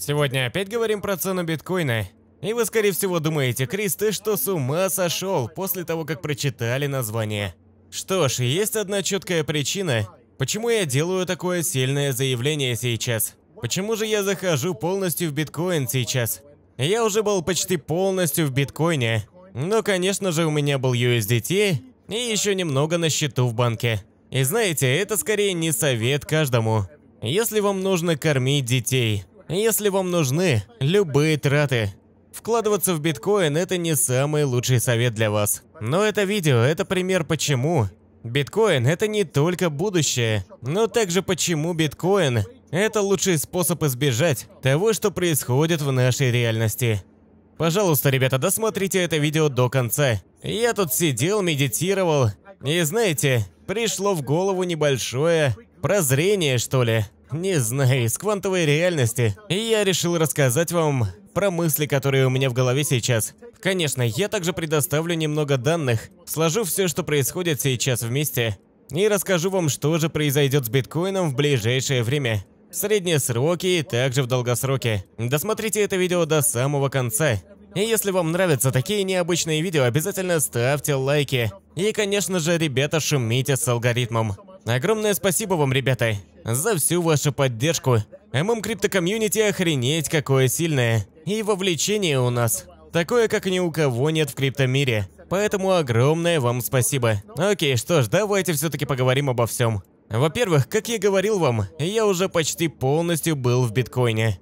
Сегодня опять говорим про цену биткоина. И вы, скорее всего, думаете, Крис, ты что, с ума сошел после того, как прочитали название? Что ж, есть одна четкая причина, почему я делаю такое сильное заявление сейчас. Почему же я захожу полностью в биткоин сейчас? Я уже был почти полностью в биткоине. Но, конечно же, у меня был USDT и еще немного на счету в банке. И знаете, это скорее не совет каждому. Если вам нужно кормить детей – если вам нужны любые траты, вкладываться в биткоин – это не самый лучший совет для вас. Но это видео – это пример почему. Биткоин – это не только будущее, но также почему биткоин – это лучший способ избежать того, что происходит в нашей реальности. Пожалуйста, ребята, досмотрите это видео до конца. Я тут сидел, медитировал, и знаете, пришло в голову небольшое прозрение, что ли не знаю, из квантовой реальности. И я решил рассказать вам про мысли, которые у меня в голове сейчас. Конечно, я также предоставлю немного данных, сложу все, что происходит сейчас вместе, и расскажу вам, что же произойдет с биткоином в ближайшее время. В средние сроки и также в долгосроке. Досмотрите это видео до самого конца. И если вам нравятся такие необычные видео, обязательно ставьте лайки. И, конечно же, ребята, шумите с алгоритмом. Огромное спасибо вам, ребята за всю вашу поддержку. ММ Крипто Комьюнити охренеть какое сильное. И вовлечение у нас. Такое, как ни у кого нет в криптомире. Поэтому огромное вам спасибо. Окей, что ж, давайте все-таки поговорим обо всем. Во-первых, как я говорил вам, я уже почти полностью был в биткоине.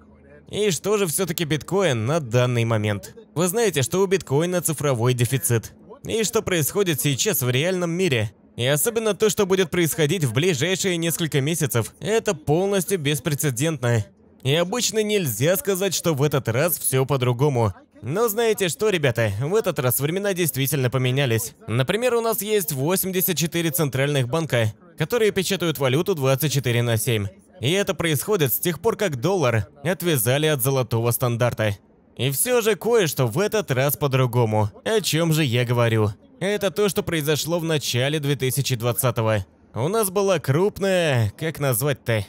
И что же все-таки биткоин на данный момент? Вы знаете, что у биткоина цифровой дефицит. И что происходит сейчас в реальном мире? И особенно то, что будет происходить в ближайшие несколько месяцев, это полностью беспрецедентно. И обычно нельзя сказать, что в этот раз все по-другому. Но знаете что, ребята, в этот раз времена действительно поменялись. Например, у нас есть 84 центральных банка, которые печатают валюту 24 на 7. И это происходит с тех пор, как доллар отвязали от золотого стандарта. И все же кое-что в этот раз по-другому. О чем же я говорю? Это то, что произошло в начале 2020-го. У нас была крупная, как назвать-то,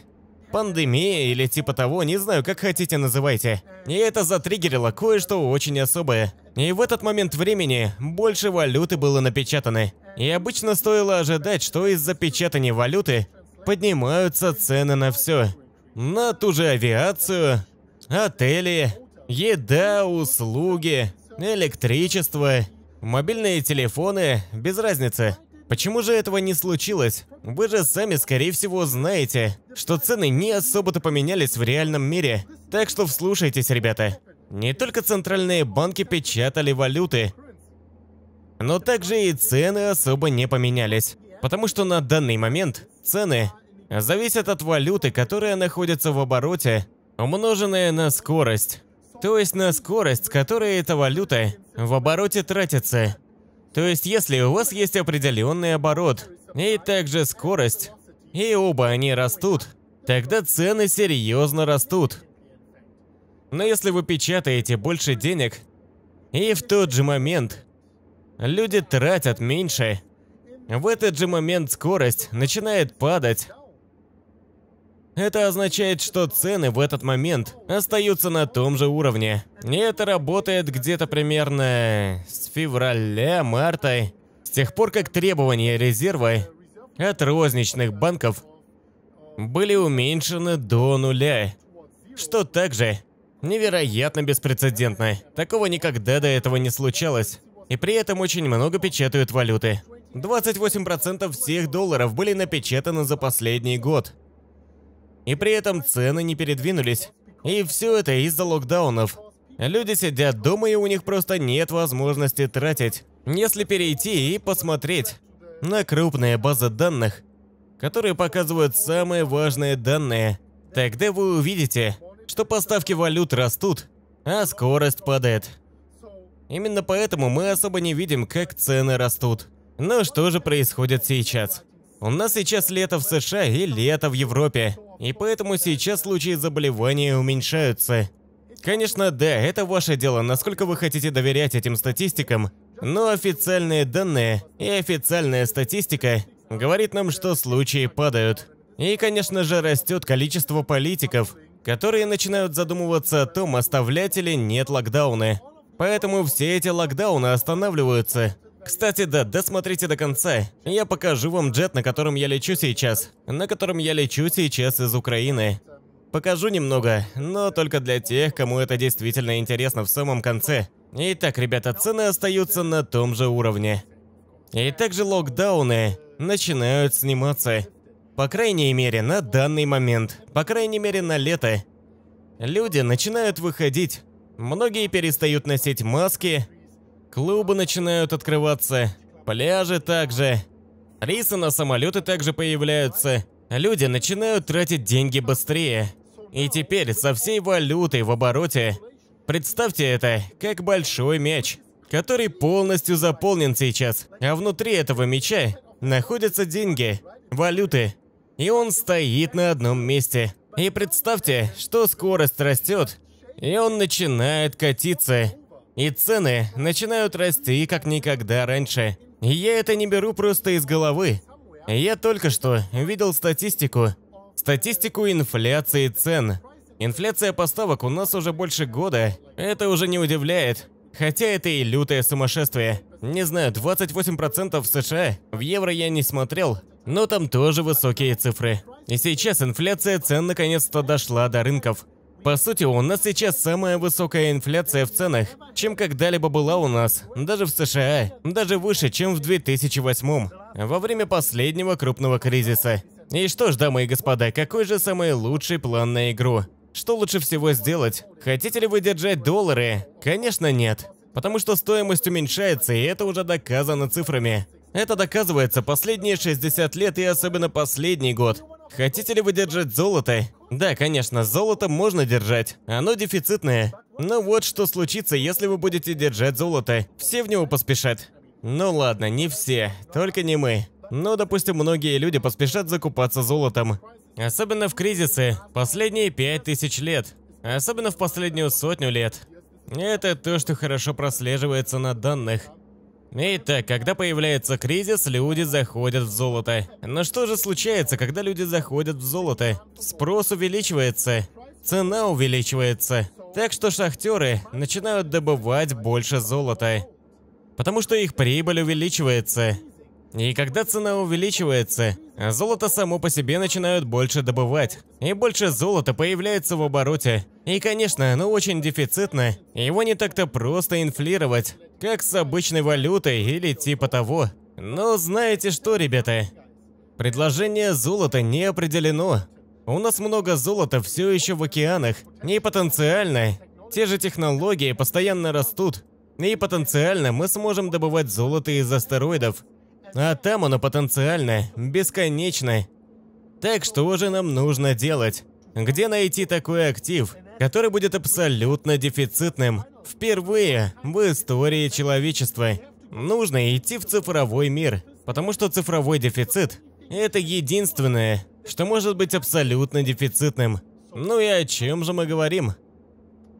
пандемия или типа того, не знаю, как хотите называйте. И это затриггерило кое-что очень особое. И в этот момент времени больше валюты было напечатаны. И обычно стоило ожидать, что из-за печатания валюты поднимаются цены на все. На ту же авиацию, отели, еда, услуги, электричество Мобильные телефоны, без разницы. Почему же этого не случилось? Вы же сами, скорее всего, знаете, что цены не особо-то поменялись в реальном мире. Так что вслушайтесь, ребята. Не только центральные банки печатали валюты, но также и цены особо не поменялись. Потому что на данный момент цены зависят от валюты, которая находится в обороте, умноженная на скорость. То есть на скорость, с которой эта валюта в обороте тратится. То есть, если у вас есть определенный оборот, и также скорость, и оба они растут, тогда цены серьезно растут. Но если вы печатаете больше денег, и в тот же момент люди тратят меньше, в этот же момент скорость начинает падать, это означает, что цены в этот момент остаются на том же уровне. И это работает где-то примерно с февраля-марта. С тех пор, как требования резерва от розничных банков были уменьшены до нуля. Что также невероятно беспрецедентно. Такого никогда до этого не случалось. И при этом очень много печатают валюты. 28% всех долларов были напечатаны за последний год. И при этом цены не передвинулись. И все это из-за локдаунов. Люди сидят дома и у них просто нет возможности тратить. Если перейти и посмотреть на крупные базы данных, которые показывают самые важные данные, тогда вы увидите, что поставки валют растут, а скорость падает. Именно поэтому мы особо не видим, как цены растут. Но что же происходит сейчас? У нас сейчас лето в США и лето в Европе. И поэтому сейчас случаи заболевания уменьшаются. Конечно, да, это ваше дело, насколько вы хотите доверять этим статистикам. Но официальные данные и официальная статистика говорит нам, что случаи падают. И, конечно же, растет количество политиков, которые начинают задумываться о том, оставлять или нет локдауны. Поэтому все эти локдауны останавливаются. Кстати, да, досмотрите до конца. Я покажу вам джет, на котором я лечу сейчас. На котором я лечу сейчас из Украины. Покажу немного, но только для тех, кому это действительно интересно в самом конце. Итак, ребята, цены остаются на том же уровне. И также локдауны начинают сниматься. По крайней мере, на данный момент. По крайней мере, на лето. Люди начинают выходить. Многие перестают носить маски, Клубы начинают открываться, пляжи также. Рейсы на самолеты также появляются. Люди начинают тратить деньги быстрее. И теперь со всей валютой в обороте. Представьте это, как большой мяч, который полностью заполнен сейчас. А внутри этого мяча находятся деньги, валюты. И он стоит на одном месте. И представьте, что скорость растет, и он начинает катиться. И цены начинают расти как никогда раньше. И я это не беру просто из головы. Я только что видел статистику. Статистику инфляции цен. Инфляция поставок у нас уже больше года. Это уже не удивляет. Хотя это и лютое сумасшествие. Не знаю, 28% в США. В евро я не смотрел, но там тоже высокие цифры. И сейчас инфляция цен наконец-то дошла до рынков. По сути, у нас сейчас самая высокая инфляция в ценах, чем когда-либо была у нас, даже в США, даже выше, чем в 2008 м во время последнего крупного кризиса. И что ж, дамы и господа, какой же самый лучший план на игру? Что лучше всего сделать? Хотите ли вы держать доллары? Конечно нет. Потому что стоимость уменьшается, и это уже доказано цифрами. Это доказывается последние 60 лет и особенно последний год. Хотите ли вы держать золото? Да, конечно, золото можно держать. Оно дефицитное. Но ну вот что случится, если вы будете держать золото. Все в него поспешат. Ну ладно, не все, только не мы. Но, ну, допустим, многие люди поспешат закупаться золотом. Особенно в кризисы, последние пять тысяч лет. Особенно в последнюю сотню лет. Это то, что хорошо прослеживается на данных. Итак, когда появляется кризис, люди заходят в золото. Но что же случается, когда люди заходят в золото? Спрос увеличивается, цена увеличивается. Так что шахтеры начинают добывать больше золота. Потому что их прибыль увеличивается. И когда цена увеличивается, золото само по себе начинают больше добывать. И больше золота появляется в обороте. И, конечно, оно очень дефицитно. Его не так-то просто инфлировать. Как с обычной валютой или типа того. Но ну, знаете что, ребята? Предложение золота не определено. У нас много золота все еще в океанах. И потенциально те же технологии постоянно растут. И потенциально мы сможем добывать золото из астероидов. А там оно потенциально, бесконечно. Так что же нам нужно делать? Где найти такой актив, который будет абсолютно дефицитным? Впервые в истории человечества нужно идти в цифровой мир, потому что цифровой дефицит – это единственное, что может быть абсолютно дефицитным. Ну и о чем же мы говорим?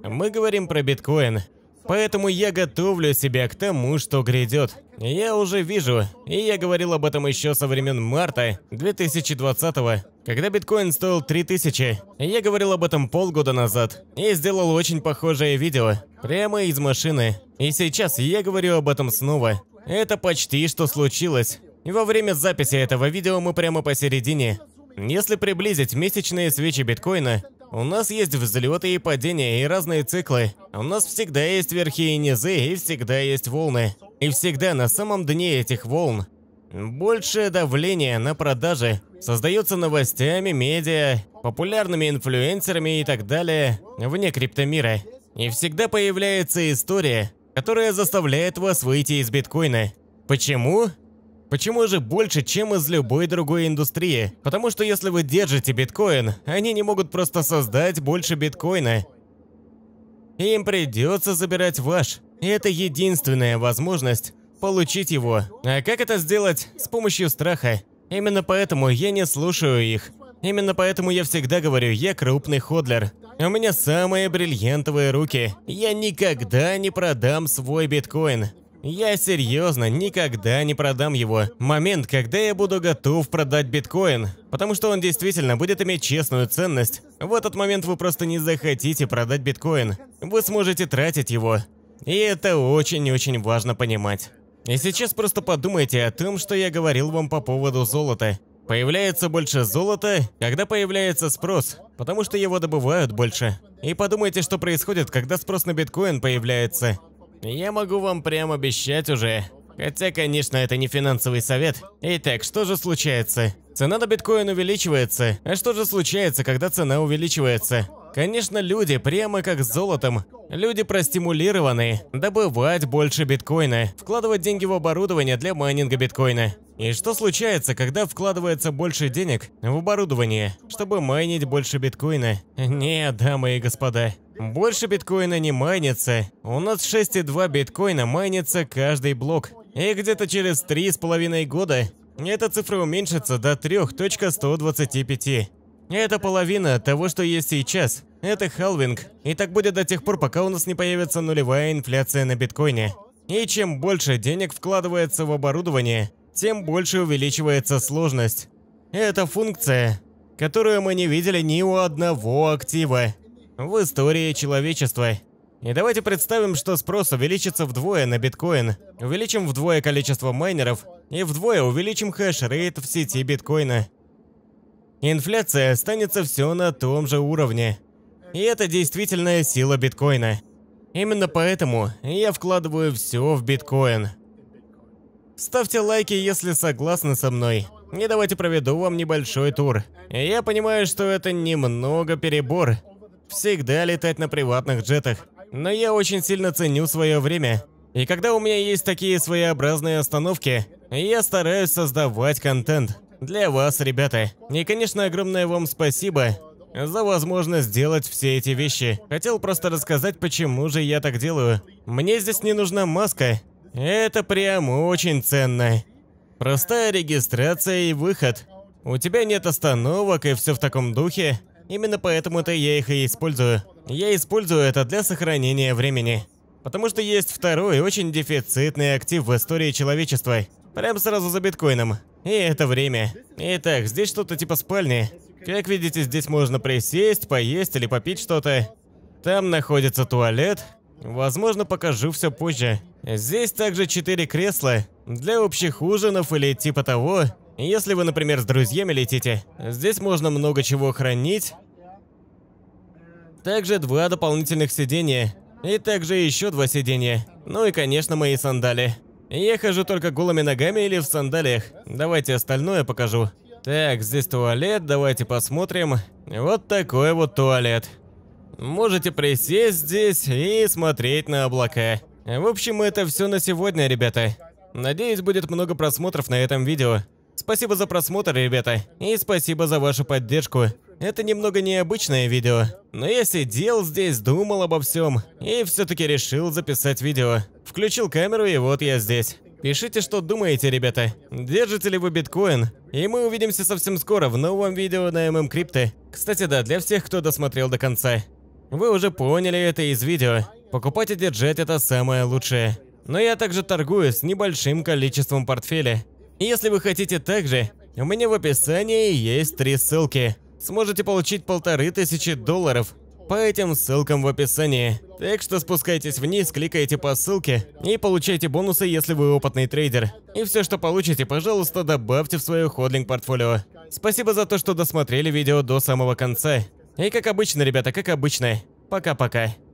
Мы говорим про биткоин, поэтому я готовлю себя к тому, что грядет. Я уже вижу, и я говорил об этом еще со времен марта 2020 года когда биткоин стоил 3000, я говорил об этом полгода назад и сделал очень похожее видео, прямо из машины. И сейчас я говорю об этом снова. Это почти что случилось. И во время записи этого видео мы прямо посередине. Если приблизить месячные свечи биткоина, у нас есть взлеты и падения, и разные циклы. У нас всегда есть верхи и низы, и всегда есть волны. И всегда на самом дне этих волн большее давление на продажи, создаются новостями, медиа, популярными инфлюенсерами и так далее вне криптомира. И всегда появляется история, которая заставляет вас выйти из биткоина. Почему? Почему же больше, чем из любой другой индустрии? Потому что если вы держите биткоин, они не могут просто создать больше биткоина. Им придется забирать ваш. И это единственная возможность получить его. А как это сделать? С помощью страха. Именно поэтому я не слушаю их. Именно поэтому я всегда говорю, я крупный ходлер. У меня самые бриллиантовые руки. Я никогда не продам свой биткоин. Я серьезно никогда не продам его. Момент, когда я буду готов продать биткоин, потому что он действительно будет иметь честную ценность. В этот момент вы просто не захотите продать биткоин. Вы сможете тратить его. И это очень-очень важно понимать. И сейчас просто подумайте о том, что я говорил вам по поводу золота. Появляется больше золота, когда появляется спрос, потому что его добывают больше. И подумайте, что происходит, когда спрос на биткоин появляется. Я могу вам прямо обещать уже. Хотя, конечно, это не финансовый совет. Итак, что же случается? Цена на биткоин увеличивается. А что же случается, когда цена увеличивается? Конечно, люди прямо как с золотом. Люди простимулированы добывать больше биткоина, вкладывать деньги в оборудование для майнинга биткоина. И что случается, когда вкладывается больше денег в оборудование, чтобы майнить больше биткоина? Нет, дамы и господа, больше биткоина не майнится. У нас 6,2 биткоина майнится каждый блок. И где-то через 3,5 года эта цифра уменьшится до 3.125. Это половина того, что есть сейчас. Это халвинг. И так будет до тех пор, пока у нас не появится нулевая инфляция на биткоине. И чем больше денег вкладывается в оборудование, тем больше увеличивается сложность. Это функция, которую мы не видели ни у одного актива в истории человечества. И давайте представим, что спрос увеличится вдвое на биткоин, увеличим вдвое количество майнеров и вдвое увеличим хэш-рейт в сети биткоина. Инфляция останется все на том же уровне. И это действительная сила биткоина. Именно поэтому я вкладываю все в биткоин. Ставьте лайки, если согласны со мной. И давайте проведу вам небольшой тур. Я понимаю, что это немного перебор. Всегда летать на приватных джетах. Но я очень сильно ценю свое время. И когда у меня есть такие своеобразные остановки, я стараюсь создавать контент. Для вас, ребята. И, конечно, огромное вам спасибо за возможность сделать все эти вещи. Хотел просто рассказать, почему же я так делаю. Мне здесь не нужна маска. Это прям очень ценно. Простая регистрация и выход. У тебя нет остановок и все в таком духе. Именно поэтому-то я их и использую. Я использую это для сохранения времени. Потому что есть второй очень дефицитный актив в истории человечества. Прям сразу за биткоином. И это время. Итак, здесь что-то типа спальни. Как видите, здесь можно присесть, поесть или попить что-то. Там находится туалет. Возможно, покажу все позже. Здесь также четыре кресла для общих ужинов или типа того. Если вы, например, с друзьями летите, здесь можно много чего хранить. Также два дополнительных сидения. И также еще два сидения. Ну и, конечно, мои сандали. Я хожу только голыми ногами или в сандалиях. Давайте остальное покажу. Так, здесь туалет, давайте посмотрим. Вот такой вот туалет. Можете присесть здесь и смотреть на облака. В общем, это все на сегодня, ребята. Надеюсь, будет много просмотров на этом видео. Спасибо за просмотр, ребята. И спасибо за вашу поддержку. Это немного необычное видео, но я сидел здесь, думал обо всем и все-таки решил записать видео. Включил камеру и вот я здесь. Пишите, что думаете, ребята. Держите ли вы биткоин? И мы увидимся совсем скоро в новом видео на ММ Крипты. Кстати, да, для всех, кто досмотрел до конца. Вы уже поняли это из видео. Покупать и держать это самое лучшее. Но я также торгую с небольшим количеством портфеля. Если вы хотите также, у меня в описании есть три ссылки сможете получить полторы тысячи долларов по этим ссылкам в описании. Так что спускайтесь вниз, кликайте по ссылке и получайте бонусы, если вы опытный трейдер. И все, что получите, пожалуйста, добавьте в свое ходлинг-портфолио. Спасибо за то, что досмотрели видео до самого конца. И как обычно, ребята, как обычно, пока-пока.